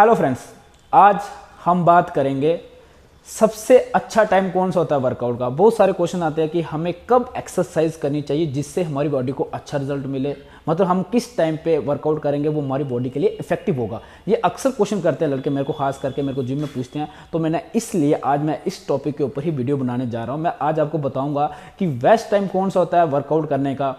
hello friends आज हम बात करेंगे सबसे अच्छा टाइम कौन सा होता है वर्कआउट का बहुत सारे क्वेश्चन आते हैं कि हमें कब एक्सरसाइज करनी चाहिए जिससे हमारी बॉडी को अच्छा रिजल्ट मिले मतलब हम किस टाइम पे वर्कआउट करेंगे वो हमारी बॉडी के लिए इफेक्टिव होगा ये अक्सर क्वेश्चन करते हैं लड़के मेरे को खास करके मेरे को जिम में पूछते हैं तो मैंने इसलिए आज मैं इस टॉपिक के ऊपर ही वीडियो बनाने जा रहा हूँ मैं आज आपको बताऊँगा कि बेस्ट टाइम कौन सा होता है वर्कआउट करने का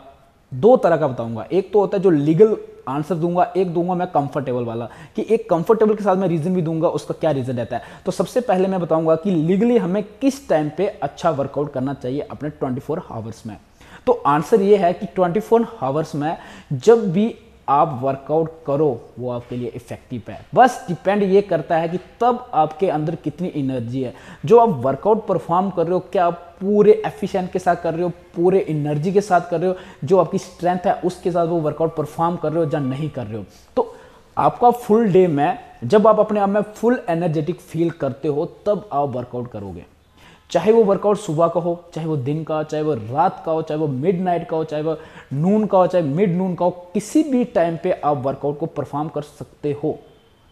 दो तरह का बताऊंगा एक तो होता है जो लीगल आंसर दूंगा एक दूंगा मैं कंफर्टेबल वाला कि एक कंफर्टेबल के साथ मैं रीज़न भी दूंगा उसका क्या रीज़न रहता है तो सबसे पहले मैं बताऊंगा कि लीगली हमें किस टाइम पे अच्छा वर्कआउट करना चाहिए अपने 24 फोर आवर्स में तो आंसर ये है कि 24 फोर आवर्स में जब भी आप वर्कआउट करो वो आपके लिए इफेक्टिव है बस डिपेंड ये करता है कि तब आपके अंदर कितनी एनर्जी है जो आप वर्कआउट परफॉर्म कर रहे हो क्या आप पूरे एफिशिएंट के साथ कर रहे हो पूरे एनर्जी के साथ कर रहे हो जो आपकी स्ट्रेंथ है उसके साथ वो वर्कआउट परफॉर्म कर रहे हो या नहीं कर रहे हो तो आपका फुल डे में जब आप अपने आप में फुल एनर्जेटिक फील करते हो तब आप वर्कआउट करोगे चाहे वो वर्कआउट सुबह का हो चाहे वो दिन का चाहे वो रात का हो चाहे वो मिड नाइट का हो चाहे वो नून का हो चाहे मिड नून का हो किसी भी टाइम पे आप वर्कआउट को परफॉर्म कर सकते हो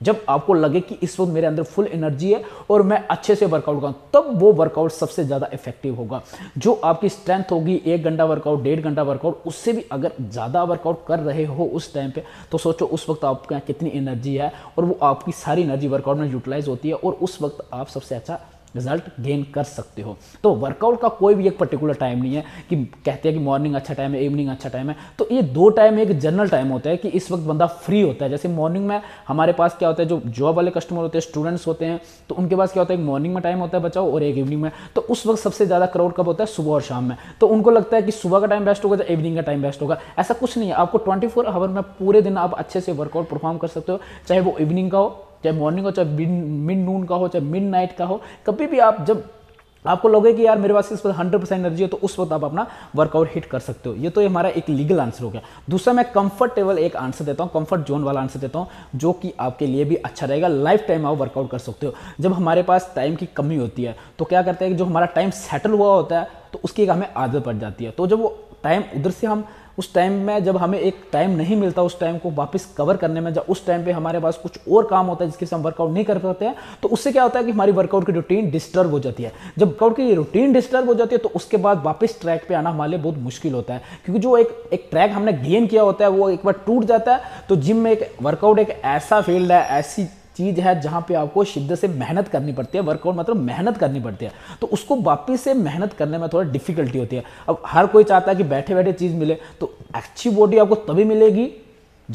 जब आपको लगे कि इस वक्त मेरे अंदर फुल एनर्जी है और मैं अच्छे से वर्कआउट करूँ तब वो वर्कआउट सबसे ज़्यादा इफेक्टिव होगा जो आपकी स्ट्रेंथ होगी एक घंटा वर्कआउट डेढ़ घंटा वर्कआउट उससे भी अगर ज़्यादा वर्कआउट कर रहे हो उस टाइम पे तो सोचो उस वक्त आपके यहाँ कितनी एनर्जी है और वो आपकी सारी एनर्जी वर्कआउट में यूटिलाइज होती है और उस वक्त आप सबसे अच्छा रिजल्ट गेन कर सकते हो तो वर्कआउट का कोई भी एक पर्टिकुलर टाइम नहीं है कि कहते हैं कि मॉर्निंग अच्छा टाइम है इवनिंग अच्छा टाइम है तो ये दो टाइम एक जनरल टाइम होता है कि इस वक्त बंदा फ्री होता है जैसे मॉर्निंग में हमारे पास क्या होता है जो जॉब वाले कस्टमर होते हैं स्टूडेंट्स होते हैं तो उनके पास क्या होता है एक मॉर्निंग में टाइम होता है बचाओ और एक इवनिंग में तो उस वक्त सबसे ज़्यादा क्राउड कब होता है सुबह और शाम में तो उनको लगता है कि सुबह का टाइम बेस्ट होगा या तो इवनिंग का टाइम बेस्ट होगा ऐसा कुछ नहीं है आपको ट्वेंटी फोर आवर में पूरे दिन आप अच्छे से वर्कआउट परफॉर्म कर सकते हो चाहे वो इवनिंग का हो चाहे मॉर्निंग हो चाहे मिड नून का हो चाहे मिड नाइट का हो कभी भी आप जब आपको लगे कि यार मेरे पास इस पर हंड्रेड परसेंट एनर्जी है तो उस वक्त आप अपना वर्कआउट हिट कर सकते हो ये तो ये हमारा एक लीगल आंसर हो गया दूसरा मैं कंफर्टेबल एक आंसर देता हूँ कंफर्ट जोन वाला आंसर देता हूँ जो कि आपके लिए भी अच्छा रहेगा लाइफ टाइम आप वर्कआउट कर सकते हो जब हमारे पास टाइम की कमी होती है तो क्या करते हैं कि जो हमारा टाइम सेटल हुआ होता है तो उसकी एक हमें आदत पड़ जाती है तो जब वो टाइम उधर से हम उस टाइम में जब हमें एक टाइम नहीं मिलता उस टाइम को वापस कवर करने में जब उस टाइम पे हमारे पास कुछ और काम होता है जिसके से हम वर्कआउट नहीं कर पाते हैं तो उससे क्या होता है कि हमारी वर्कआउट की रूटीन डिस्टर्ब हो जाती है जब वर्कआउट की रूटीन डिस्टर्ब हो जाती है तो उसके बाद वापस ट्रैक पर आना हमारे लिए बहुत मुश्किल होता है क्योंकि जो एक एक ट्रैक हमने गेन किया होता है वो एक बार टूट जाता है तो जिम में एक वर्कआउट एक ऐसा फील्ड है ऐसी चीज़ है जहां पे आपको शिद्दत से मेहनत करनी पड़ती है वर्कआउट मतलब मेहनत करनी पड़ती है तो उसको वापस से मेहनत करने में थोड़ा डिफिकल्टी होती है अब हर कोई चाहता है कि बैठे बैठे चीज़ मिले तो अच्छी बॉडी आपको तभी मिलेगी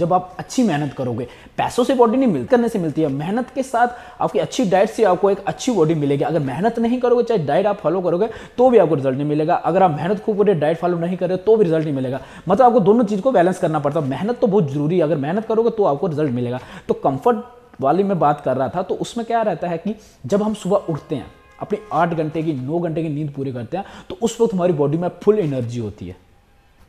जब आप अच्छी मेहनत करोगे पैसों से बॉडी नहीं मिल करने से मिलती है मेहनत के साथ आपकी अच्छी डाइट से आपको एक अच्छी बॉडी मिलेगी अगर मेहनत नहीं करोगे चाहे डाइट आप फॉलो करोगे तो भी आपको रिजल्ट नहीं मिलेगा अगर आप मेहनत खूब करोगे डाइट फॉलो नहीं करोगे तो भी रिजल्ट नहीं मिलेगा मतलब आपको दोनों चीज़ को बैलेंस करना पड़ता है मेहनत तो बहुत जरूरी है अगर मेहनत करोगे तो आपको रिजल्ट मिलेगा तो कंफर्ट वाली मैं बात कर रहा था तो उसमें क्या रहता है कि जब हम सुबह उठते हैं अपनी आठ घंटे की नौ घंटे की नींद पूरी करते हैं तो उस वक्त हमारी बॉडी में फुल एनर्जी होती है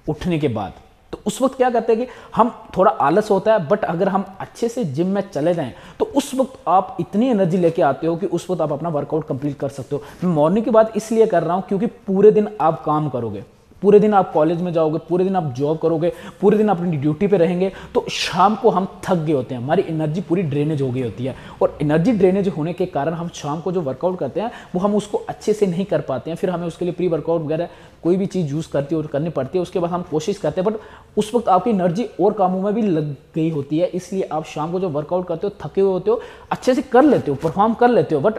उठने के बाद तो उस वक्त क्या करते हैं कि हम थोड़ा आलस होता है बट अगर हम अच्छे से जिम में चले जाएं तो उस वक्त आप इतनी एनर्जी लेके आते हो कि उस वक्त आप अपना वर्कआउट कंप्लीट कर सकते हो मैं मॉर्निंग की बात इसलिए कर रहा हूँ क्योंकि पूरे दिन आप काम करोगे पूरे दिन आप कॉलेज में जाओगे पूरे दिन आप जॉब करोगे पूरे दिन अपनी ड्यूटी पे रहेंगे तो शाम को हम थक गए होते हैं हमारी एनर्जी पूरी ड्रेनेज हो गई होती है और एनर्जी ड्रेनेज होने के कारण हम शाम को जो वर्कआउट करते हैं वो हम उसको अच्छे से नहीं कर पाते हैं फिर हमें उसके लिए प्री वर्कआउट वगैरह कोई भी चीज़ यूज़ करती है और करनी पड़ती है उसके बाद हम कोशिश करते हैं बट उस वक्त आपकी एनर्जी और कामों में भी लग गई होती है इसलिए आप शाम को जो वर्कआउट करते हो थके हुए होते हो अच्छे से कर लेते हो परफॉर्म कर लेते हो बट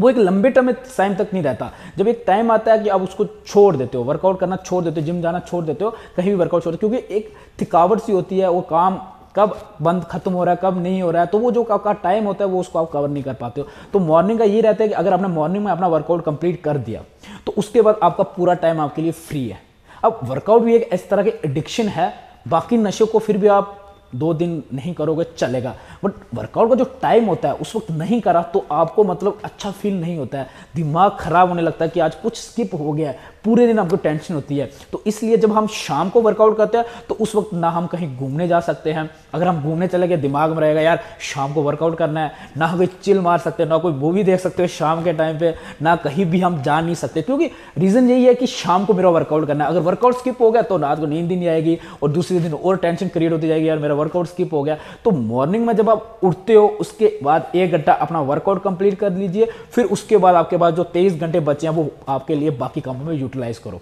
वो एक लंबे टर्म टाइम तक नहीं रहता जब एक टाइम आता है कि आप उसको छोड़ देते हो वर्कआउट करना छोड़ देते हो जिम जाना छोड़ देते हो कहीं भी वर्कआउट छोड़ क्योंकि एक थकावट सी होती है वो काम कब बंद खत्म हो रहा है कब नहीं हो रहा है तो वो जो आपका टाइम होता है वो उसको आप कवर नहीं कर पाते हो तो मॉर्निंग का ये रहता है कि अगर आपने मॉर्निंग में अपना वर्कआउट कंप्लीट कर दिया तो उसके बाद आपका पूरा टाइम आपके लिए फ्री है अब वर्कआउट भी एक इस तरह की एडिक्शन है बाकी नशे को फिर भी आप दो दिन नहीं करोगे चलेगा बट वर्कआउट का जो टाइम होता है उस वक्त नहीं करा तो आपको मतलब अच्छा फील नहीं होता है दिमाग खराब होने लगता है कि आज कुछ स्किप हो गया है पूरे दिन आपको टेंशन होती है तो इसलिए जब हम शाम को वर्कआउट करते हैं तो उस वक्त ना हम कहीं घूमने जा सकते हैं अगर हम घूमने चले गए दिमाग में रहेगा यार शाम को वर्कआउट करना है ना हम कोई चिल मार सकते ना कोई मूवी देख सकते हो शाम के टाइम पे ना कहीं भी हम जा नहीं सकते क्योंकि रीज़न यही है कि शाम को मेरा वर्कआउट करना है अगर वर्कआउट स्किप हो गया तो रात को नींद नहीं आएगी और दूसरे दिन और टेंशन क्रिएट होती जाएगी यार मेरा वर्कआउट स्किप हो गया तो मॉर्निंग में जब आप उठते हो उसके बाद एक घंटा अपना वर्कआउट कंप्लीट कर लीजिए फिर उसके बाद आपके पास जो तेईस घंटे बचे हैं वो आपके लिए बाकी कामों में यूटिलाइज करो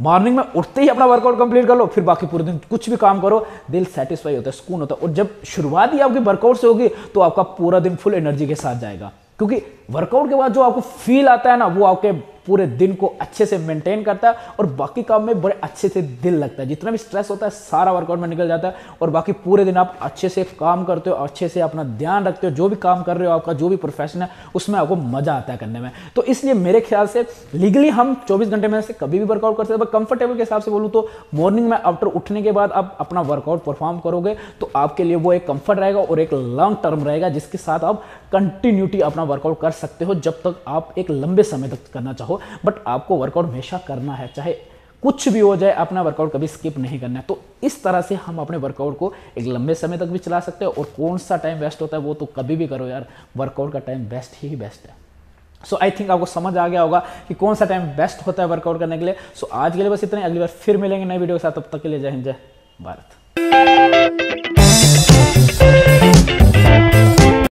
मॉर्निंग में उठते ही अपना वर्कआउट कंप्लीट कर लो फिर बाकी पूरे दिन कुछ भी काम करो दिल सेटिस्फाई होता है सुकून होता है और जब शुरुआत ही आपकी वर्कआउट से होगी तो आपका पूरा दिन फुल एनर्जी के साथ जाएगा क्योंकि वर्कआउट के बाद जो आपको फील आता है ना वो आपके पूरे दिन को अच्छे से मेंटेन करता है और बाकी काम में बड़े अच्छे से दिल लगता है जितना भी स्ट्रेस होता है सारा वर्कआउट में निकल जाता है और बाकी पूरे दिन आप अच्छे से काम करते हो अच्छे से अपना ध्यान रखते हो जो भी काम कर रहे हो आपका जो भी प्रोफेशन है उसमें आपको मजा आता है करने में तो इसलिए मेरे ख्याल से लीगली हम चौबीस घंटे में से कभी भी वर्कआउट कर सकते हैं कंफर्टेबल के हिसाब से बोलूँ तो मॉर्निंग में आफ्टर उठने के बाद आप अपना वर्कआउट परफॉर्म करोगे तो आपके लिए वो एक कंफर्ट रहेगा और एक लॉन्ग टर्म रहेगा जिसके साथ आप कंटिन्यूटी अपना वर्कआउट कर सकते हो जब तक आप एक लंबे समय तक करना चाहो बट आपको वर्कआउट हमेशा करना है चाहे कुछ भी हो जाए अपना वर्कआउट कभी स्किप नहीं करना है तो इस तरह से हम अपने वर्कआउट को एक लंबे समय तक भी चला सकते हैं और कौन सा टाइम वेस्ट होता है वो तो कभी भी करो यार वर्कआउट का टाइम बेस्ट ही बेस्ट है सो आई थिंक आपको समझ आ गया होगा कि कौन सा टाइम बेस्ट होता है वर्कआउट करने के लिए सो so, आज के लिए बस इतने अगली बार फिर मिलेंगे नए वीडियो के साथ तब तक के लिए जय हिंद जय भारत